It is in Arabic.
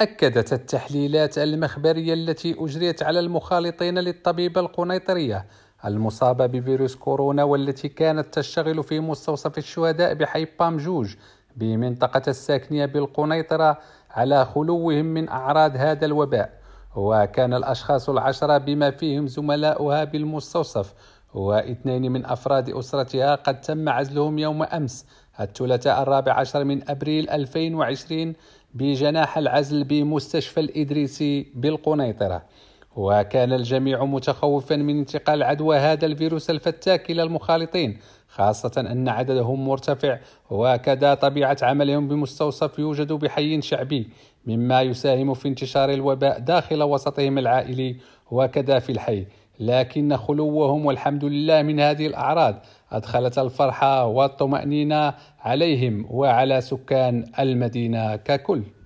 أكدت التحليلات المخبرية التي أجريت على المخالطين للطبيبة القنيطرية المصابة بفيروس كورونا والتي كانت تشتغل في مستوصف الشهداء بحي بامجوج بمنطقة الساكنة بالقنيطرة على خلوهم من أعراض هذا الوباء وكان الأشخاص العشرة بما فيهم زملاؤها بالمستوصف واثنين من أفراد أسرتها قد تم عزلهم يوم أمس الثلاثاء الرابع عشر من أبريل 2020 بجناح العزل بمستشفى الإدريسي بالقنيطرة وكان الجميع متخوفا من انتقال عدوى هذا الفيروس الفتاك إلى المخالطين خاصة أن عددهم مرتفع وكذا طبيعة عملهم بمستوصف يوجد بحي شعبي مما يساهم في انتشار الوباء داخل وسطهم العائلي وكذا في الحي لكن خلوهم والحمد لله من هذه الأعراض أدخلت الفرحة والطمأنينة عليهم وعلى سكان المدينة ككل